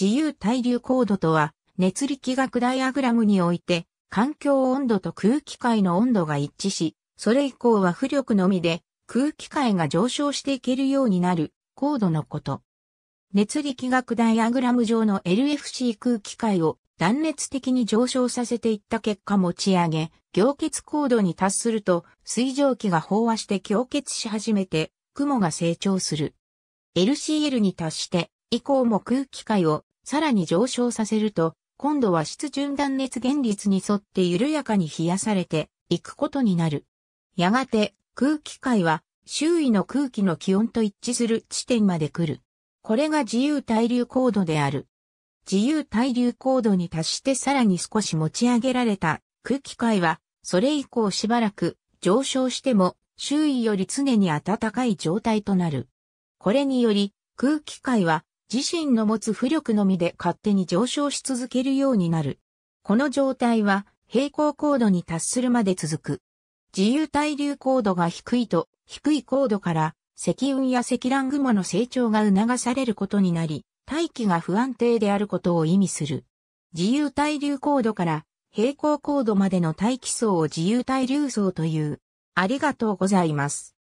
自由対流高度とは、熱力学ダイアグラムにおいて、環境温度と空気界の温度が一致し、それ以降は浮力のみで空気界が上昇していけるようになる高度のこと。熱力学ダイアグラム上の LFC 空気界を断熱的に上昇させていった結果持ち上げ、凝結高度に達すると水蒸気が飽和して凝結し始めて雲が成長する。LCL に達して以降も空気階をさらに上昇させると、今度は質準断熱原率に沿って緩やかに冷やされていくことになる。やがて空気階は周囲の空気の気温と一致する地点まで来る。これが自由対流高度である。自由対流高度に達してさらに少し持ち上げられた空気階は、それ以降しばらく上昇しても周囲より常に暖かい状態となる。これにより空気階は自身の持つ浮力のみで勝手に上昇し続けるようになる。この状態は平行高度に達するまで続く。自由対流高度が低いと、低い高度から積雲や積乱雲の成長が促されることになり、大気が不安定であることを意味する。自由対流高度から平行高度までの大気層を自由対流層という。ありがとうございます。